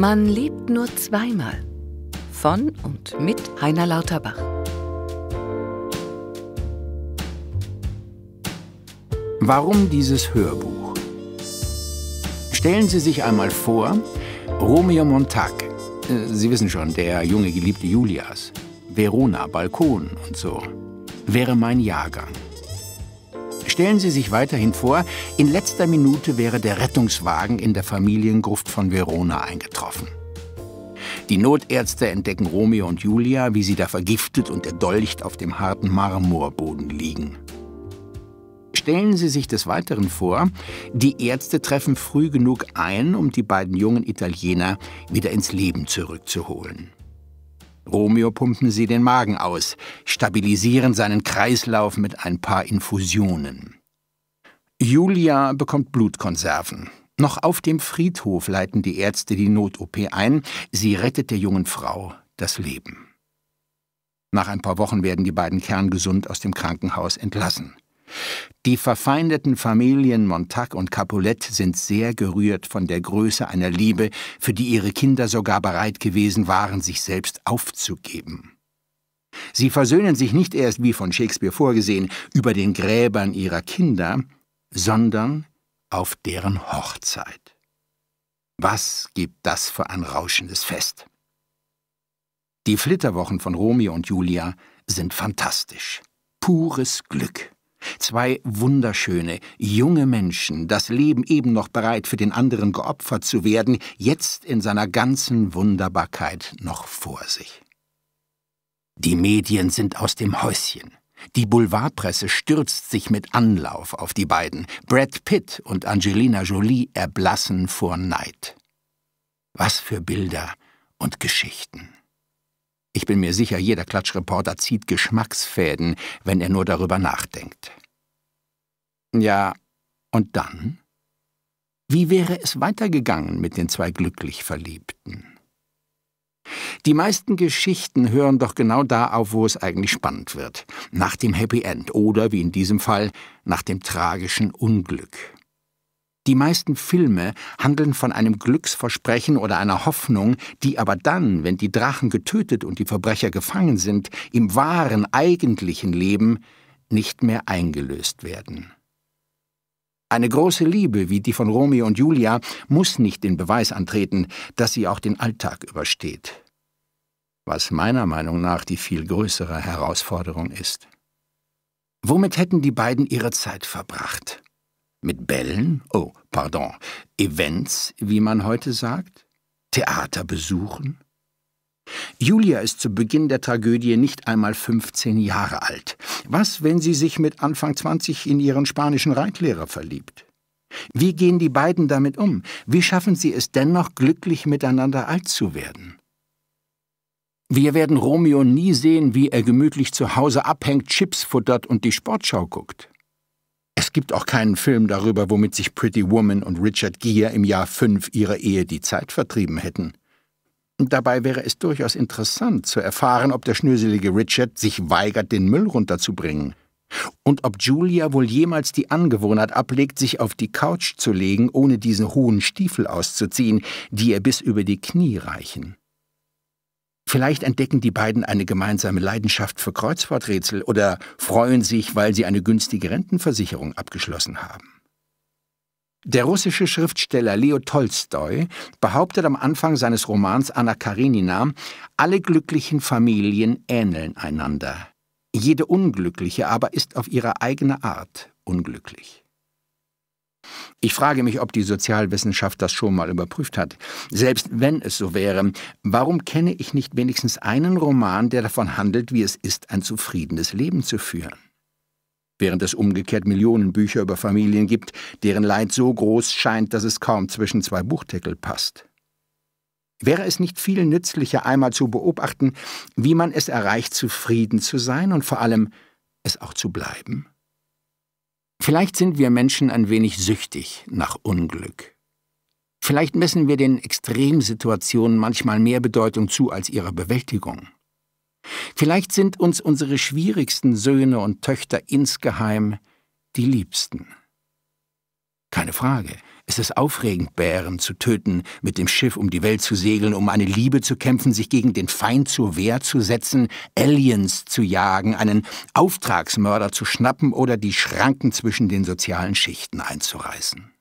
Man lebt nur zweimal. Von und mit Heiner Lauterbach. Warum dieses Hörbuch? Stellen Sie sich einmal vor, Romeo Montag, äh, Sie wissen schon, der junge Geliebte Julias, Verona, Balkon und so, wäre mein Jahrgang. Stellen Sie sich weiterhin vor, in letzter Minute wäre der Rettungswagen in der Familiengruft von Verona eingetroffen. Die Notärzte entdecken Romeo und Julia, wie sie da vergiftet und erdolcht auf dem harten Marmorboden liegen. Stellen Sie sich des Weiteren vor, die Ärzte treffen früh genug ein, um die beiden jungen Italiener wieder ins Leben zurückzuholen. Romeo pumpen sie den Magen aus, stabilisieren seinen Kreislauf mit ein paar Infusionen. Julia bekommt Blutkonserven. Noch auf dem Friedhof leiten die Ärzte die Not-OP ein. Sie rettet der jungen Frau das Leben. Nach ein paar Wochen werden die beiden kerngesund aus dem Krankenhaus entlassen. Die verfeindeten Familien Montag und Capulet sind sehr gerührt von der Größe einer Liebe, für die ihre Kinder sogar bereit gewesen waren, sich selbst aufzugeben. Sie versöhnen sich nicht erst, wie von Shakespeare vorgesehen, über den Gräbern ihrer Kinder, sondern auf deren Hochzeit. Was gibt das für ein rauschendes Fest? Die Flitterwochen von Romeo und Julia sind fantastisch. Pures Glück. Zwei wunderschöne, junge Menschen, das Leben eben noch bereit, für den anderen geopfert zu werden, jetzt in seiner ganzen Wunderbarkeit noch vor sich. Die Medien sind aus dem Häuschen. Die Boulevardpresse stürzt sich mit Anlauf auf die beiden. Brad Pitt und Angelina Jolie erblassen vor Neid. Was für Bilder und Geschichten. Ich bin mir sicher, jeder Klatschreporter zieht Geschmacksfäden, wenn er nur darüber nachdenkt. Ja, und dann? Wie wäre es weitergegangen mit den zwei glücklich Verliebten? Die meisten Geschichten hören doch genau da auf, wo es eigentlich spannend wird. Nach dem Happy End oder, wie in diesem Fall, nach dem tragischen Unglück. Die meisten Filme handeln von einem Glücksversprechen oder einer Hoffnung, die aber dann, wenn die Drachen getötet und die Verbrecher gefangen sind, im wahren, eigentlichen Leben nicht mehr eingelöst werden. Eine große Liebe wie die von Romeo und Julia muss nicht den Beweis antreten, dass sie auch den Alltag übersteht. Was meiner Meinung nach die viel größere Herausforderung ist. Womit hätten die beiden ihre Zeit verbracht? Mit Bällen? Oh, pardon. Events, wie man heute sagt? Theater besuchen? Julia ist zu Beginn der Tragödie nicht einmal 15 Jahre alt. Was, wenn sie sich mit Anfang 20 in ihren spanischen Reitlehrer verliebt? Wie gehen die beiden damit um? Wie schaffen sie es dennoch, glücklich miteinander alt zu werden? Wir werden Romeo nie sehen, wie er gemütlich zu Hause abhängt, Chips futtert und die Sportschau guckt. Es gibt auch keinen Film darüber, womit sich Pretty Woman und Richard Gere im Jahr 5 ihrer Ehe die Zeit vertrieben hätten. dabei wäre es durchaus interessant zu erfahren, ob der schnöselige Richard sich weigert, den Müll runterzubringen. Und ob Julia wohl jemals die Angewohnheit ablegt, sich auf die Couch zu legen, ohne diese hohen Stiefel auszuziehen, die ihr bis über die Knie reichen. Vielleicht entdecken die beiden eine gemeinsame Leidenschaft für Kreuzworträtsel oder freuen sich, weil sie eine günstige Rentenversicherung abgeschlossen haben. Der russische Schriftsteller Leo Tolstoi behauptet am Anfang seines Romans Anna Karenina, alle glücklichen Familien ähneln einander. Jede unglückliche aber ist auf ihre eigene Art unglücklich. Ich frage mich, ob die Sozialwissenschaft das schon mal überprüft hat. Selbst wenn es so wäre, warum kenne ich nicht wenigstens einen Roman, der davon handelt, wie es ist, ein zufriedenes Leben zu führen? Während es umgekehrt Millionen Bücher über Familien gibt, deren Leid so groß scheint, dass es kaum zwischen zwei Buchtitel passt. Wäre es nicht viel nützlicher, einmal zu beobachten, wie man es erreicht, zufrieden zu sein und vor allem es auch zu bleiben? Vielleicht sind wir Menschen ein wenig süchtig nach Unglück. Vielleicht messen wir den Extremsituationen manchmal mehr Bedeutung zu als ihrer Bewältigung. Vielleicht sind uns unsere schwierigsten Söhne und Töchter insgeheim die Liebsten. Keine Frage, es ist aufregend, Bären zu töten, mit dem Schiff um die Welt zu segeln, um eine Liebe zu kämpfen, sich gegen den Feind zur Wehr zu setzen, Aliens zu jagen, einen Auftragsmörder zu schnappen oder die Schranken zwischen den sozialen Schichten einzureißen.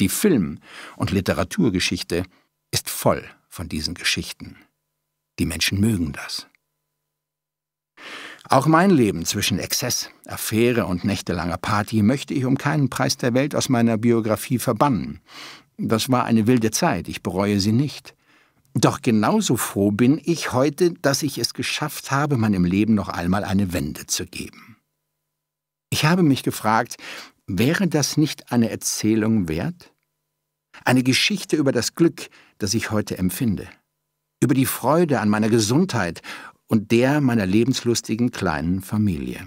Die Film- und Literaturgeschichte ist voll von diesen Geschichten. Die Menschen mögen das. Auch mein Leben zwischen Exzess, Affäre und nächtelanger Party möchte ich um keinen Preis der Welt aus meiner Biografie verbannen. Das war eine wilde Zeit, ich bereue sie nicht. Doch genauso froh bin ich heute, dass ich es geschafft habe, meinem Leben noch einmal eine Wende zu geben. Ich habe mich gefragt, wäre das nicht eine Erzählung wert? Eine Geschichte über das Glück, das ich heute empfinde, über die Freude an meiner Gesundheit und der meiner lebenslustigen kleinen Familie.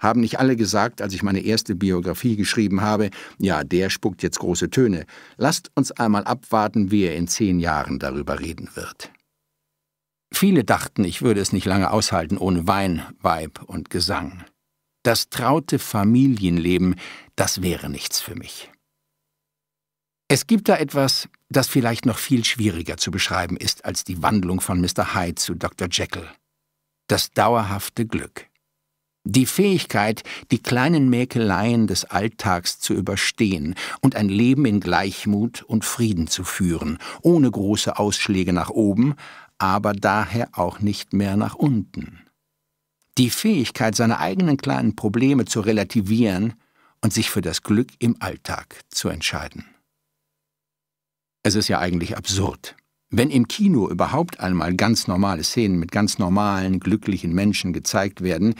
Haben nicht alle gesagt, als ich meine erste Biografie geschrieben habe, ja, der spuckt jetzt große Töne, lasst uns einmal abwarten, wie er in zehn Jahren darüber reden wird. Viele dachten, ich würde es nicht lange aushalten ohne Wein, Weib und Gesang. Das traute Familienleben, das wäre nichts für mich. Es gibt da etwas, das vielleicht noch viel schwieriger zu beschreiben ist als die Wandlung von Mr. Hyde zu Dr. Jekyll. Das dauerhafte Glück. Die Fähigkeit, die kleinen Mäkeleien des Alltags zu überstehen und ein Leben in Gleichmut und Frieden zu führen, ohne große Ausschläge nach oben, aber daher auch nicht mehr nach unten. Die Fähigkeit, seine eigenen kleinen Probleme zu relativieren und sich für das Glück im Alltag zu entscheiden. Es ist ja eigentlich absurd. Wenn im Kino überhaupt einmal ganz normale Szenen mit ganz normalen, glücklichen Menschen gezeigt werden,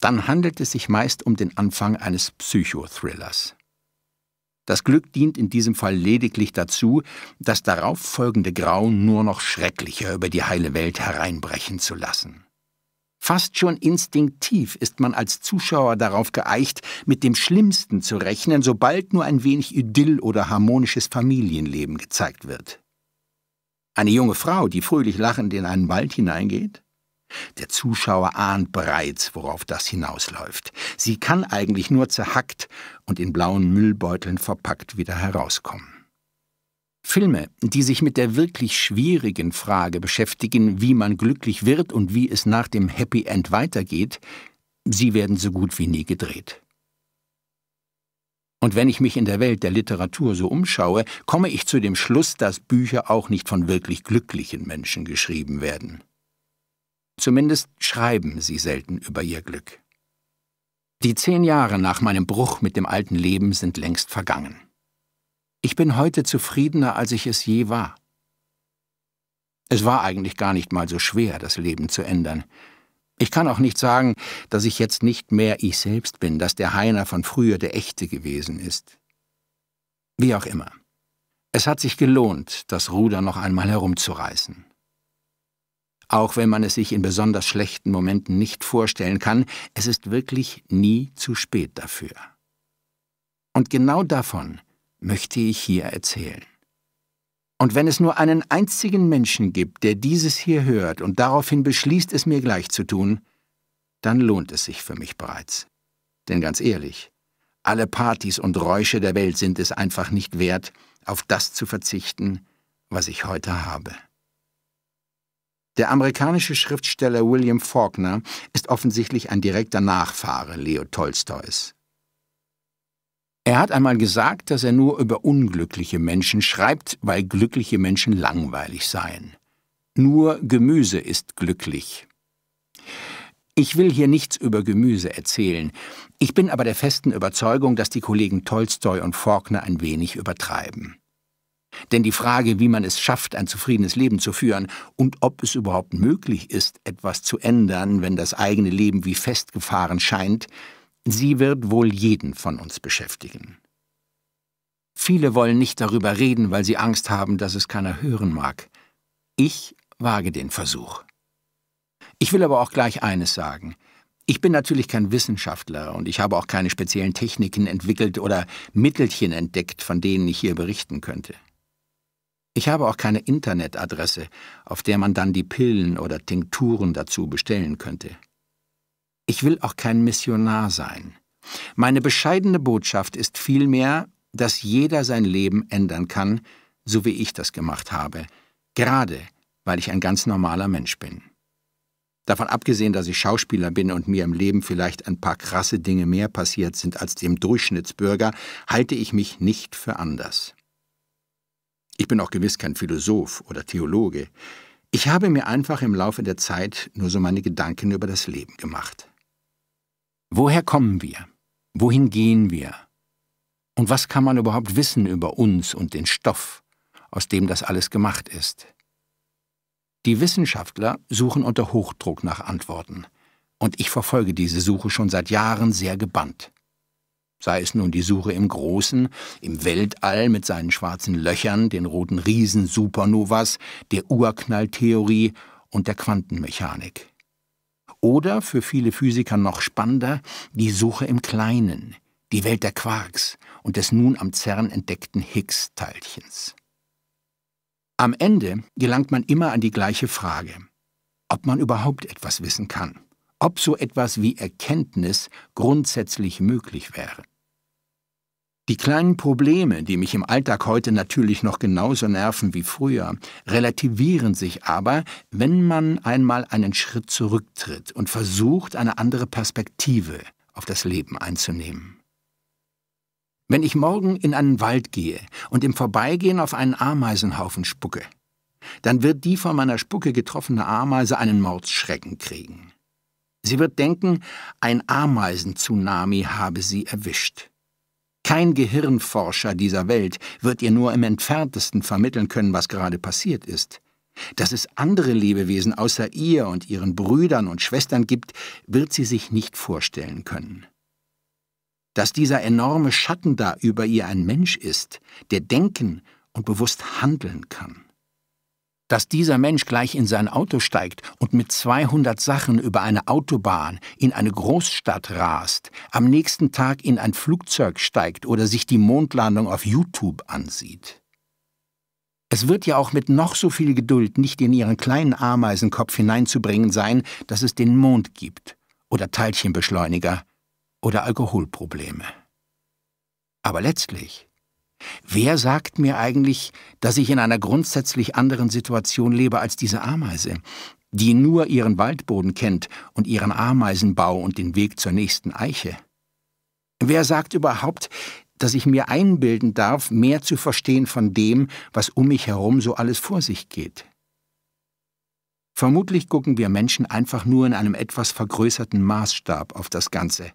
dann handelt es sich meist um den Anfang eines Psychothrillers. Das Glück dient in diesem Fall lediglich dazu, das darauffolgende Grauen nur noch schrecklicher über die heile Welt hereinbrechen zu lassen. Fast schon instinktiv ist man als Zuschauer darauf geeicht, mit dem Schlimmsten zu rechnen, sobald nur ein wenig Idyll oder harmonisches Familienleben gezeigt wird. Eine junge Frau, die fröhlich lachend in einen Wald hineingeht? Der Zuschauer ahnt bereits, worauf das hinausläuft. Sie kann eigentlich nur zerhackt und in blauen Müllbeuteln verpackt wieder herauskommen. Filme, die sich mit der wirklich schwierigen Frage beschäftigen, wie man glücklich wird und wie es nach dem Happy End weitergeht, sie werden so gut wie nie gedreht. Und wenn ich mich in der Welt der Literatur so umschaue, komme ich zu dem Schluss, dass Bücher auch nicht von wirklich glücklichen Menschen geschrieben werden. Zumindest schreiben sie selten über ihr Glück. Die zehn Jahre nach meinem Bruch mit dem alten Leben sind längst vergangen. Ich bin heute zufriedener, als ich es je war. Es war eigentlich gar nicht mal so schwer, das Leben zu ändern. Ich kann auch nicht sagen, dass ich jetzt nicht mehr ich selbst bin, dass der Heiner von früher der echte gewesen ist. Wie auch immer. Es hat sich gelohnt, das Ruder noch einmal herumzureißen. Auch wenn man es sich in besonders schlechten Momenten nicht vorstellen kann, es ist wirklich nie zu spät dafür. Und genau davon möchte ich hier erzählen. Und wenn es nur einen einzigen Menschen gibt, der dieses hier hört und daraufhin beschließt, es mir gleich zu tun, dann lohnt es sich für mich bereits. Denn ganz ehrlich, alle Partys und Räusche der Welt sind es einfach nicht wert, auf das zu verzichten, was ich heute habe. Der amerikanische Schriftsteller William Faulkner ist offensichtlich ein direkter Nachfahre Leo Tolstois. Er hat einmal gesagt, dass er nur über unglückliche Menschen schreibt, weil glückliche Menschen langweilig seien. Nur Gemüse ist glücklich. Ich will hier nichts über Gemüse erzählen. Ich bin aber der festen Überzeugung, dass die Kollegen Tolstoi und Faulkner ein wenig übertreiben. Denn die Frage, wie man es schafft, ein zufriedenes Leben zu führen und ob es überhaupt möglich ist, etwas zu ändern, wenn das eigene Leben wie festgefahren scheint, Sie wird wohl jeden von uns beschäftigen. Viele wollen nicht darüber reden, weil sie Angst haben, dass es keiner hören mag. Ich wage den Versuch. Ich will aber auch gleich eines sagen. Ich bin natürlich kein Wissenschaftler und ich habe auch keine speziellen Techniken entwickelt oder Mittelchen entdeckt, von denen ich hier berichten könnte. Ich habe auch keine Internetadresse, auf der man dann die Pillen oder Tinkturen dazu bestellen könnte. Ich will auch kein Missionar sein. Meine bescheidene Botschaft ist vielmehr, dass jeder sein Leben ändern kann, so wie ich das gemacht habe, gerade weil ich ein ganz normaler Mensch bin. Davon abgesehen, dass ich Schauspieler bin und mir im Leben vielleicht ein paar krasse Dinge mehr passiert sind als dem Durchschnittsbürger, halte ich mich nicht für anders. Ich bin auch gewiss kein Philosoph oder Theologe. Ich habe mir einfach im Laufe der Zeit nur so meine Gedanken über das Leben gemacht. Woher kommen wir? Wohin gehen wir? Und was kann man überhaupt wissen über uns und den Stoff, aus dem das alles gemacht ist? Die Wissenschaftler suchen unter Hochdruck nach Antworten, und ich verfolge diese Suche schon seit Jahren sehr gebannt. Sei es nun die Suche im Großen, im Weltall mit seinen schwarzen Löchern, den roten Riesen Supernovas, der Urknalltheorie und der Quantenmechanik. Oder, für viele Physiker noch spannender, die Suche im Kleinen, die Welt der Quarks und des nun am CERN entdeckten Higgs-Teilchens. Am Ende gelangt man immer an die gleiche Frage, ob man überhaupt etwas wissen kann, ob so etwas wie Erkenntnis grundsätzlich möglich wäre. Die kleinen Probleme, die mich im Alltag heute natürlich noch genauso nerven wie früher, relativieren sich aber, wenn man einmal einen Schritt zurücktritt und versucht, eine andere Perspektive auf das Leben einzunehmen. Wenn ich morgen in einen Wald gehe und im Vorbeigehen auf einen Ameisenhaufen spucke, dann wird die von meiner Spucke getroffene Ameise einen Mordsschrecken kriegen. Sie wird denken, ein Ameisen-Tsunami habe sie erwischt. Kein Gehirnforscher dieser Welt wird ihr nur im entferntesten vermitteln können, was gerade passiert ist. Dass es andere Lebewesen außer ihr und ihren Brüdern und Schwestern gibt, wird sie sich nicht vorstellen können. Dass dieser enorme Schatten da über ihr ein Mensch ist, der denken und bewusst handeln kann dass dieser Mensch gleich in sein Auto steigt und mit 200 Sachen über eine Autobahn in eine Großstadt rast, am nächsten Tag in ein Flugzeug steigt oder sich die Mondlandung auf YouTube ansieht. Es wird ja auch mit noch so viel Geduld nicht in ihren kleinen Ameisenkopf hineinzubringen sein, dass es den Mond gibt oder Teilchenbeschleuniger oder Alkoholprobleme. Aber letztlich Wer sagt mir eigentlich, dass ich in einer grundsätzlich anderen Situation lebe als diese Ameise, die nur ihren Waldboden kennt und ihren Ameisenbau und den Weg zur nächsten Eiche? Wer sagt überhaupt, dass ich mir einbilden darf, mehr zu verstehen von dem, was um mich herum so alles vor sich geht? Vermutlich gucken wir Menschen einfach nur in einem etwas vergrößerten Maßstab auf das Ganze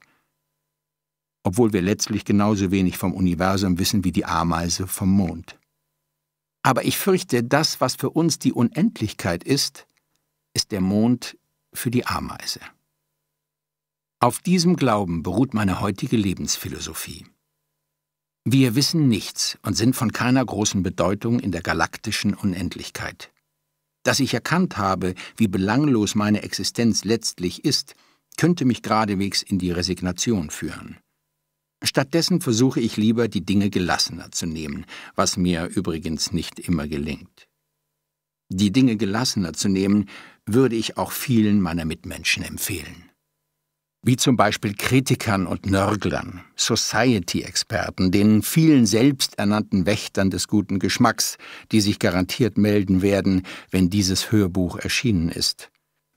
obwohl wir letztlich genauso wenig vom Universum wissen wie die Ameise vom Mond. Aber ich fürchte, das, was für uns die Unendlichkeit ist, ist der Mond für die Ameise. Auf diesem Glauben beruht meine heutige Lebensphilosophie. Wir wissen nichts und sind von keiner großen Bedeutung in der galaktischen Unendlichkeit. Dass ich erkannt habe, wie belanglos meine Existenz letztlich ist, könnte mich geradewegs in die Resignation führen. Stattdessen versuche ich lieber, die Dinge gelassener zu nehmen, was mir übrigens nicht immer gelingt. Die Dinge gelassener zu nehmen, würde ich auch vielen meiner Mitmenschen empfehlen. Wie zum Beispiel Kritikern und Nörglern, Society-Experten, den vielen selbsternannten Wächtern des guten Geschmacks, die sich garantiert melden werden, wenn dieses Hörbuch erschienen ist.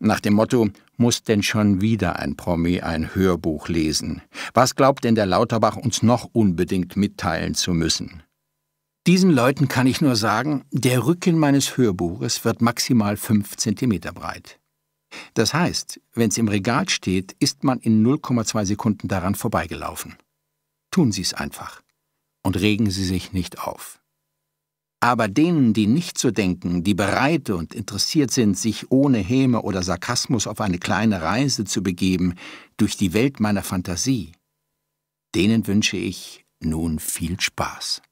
Nach dem Motto, muss denn schon wieder ein Promi ein Hörbuch lesen? Was glaubt denn der Lauterbach uns noch unbedingt mitteilen zu müssen? Diesen Leuten kann ich nur sagen, der Rücken meines Hörbuches wird maximal fünf Zentimeter breit. Das heißt, wenn's im Regal steht, ist man in 0,2 Sekunden daran vorbeigelaufen. Tun Sie's einfach und regen Sie sich nicht auf. Aber denen, die nicht so denken, die bereit und interessiert sind, sich ohne Häme oder Sarkasmus auf eine kleine Reise zu begeben, durch die Welt meiner Fantasie, denen wünsche ich nun viel Spaß.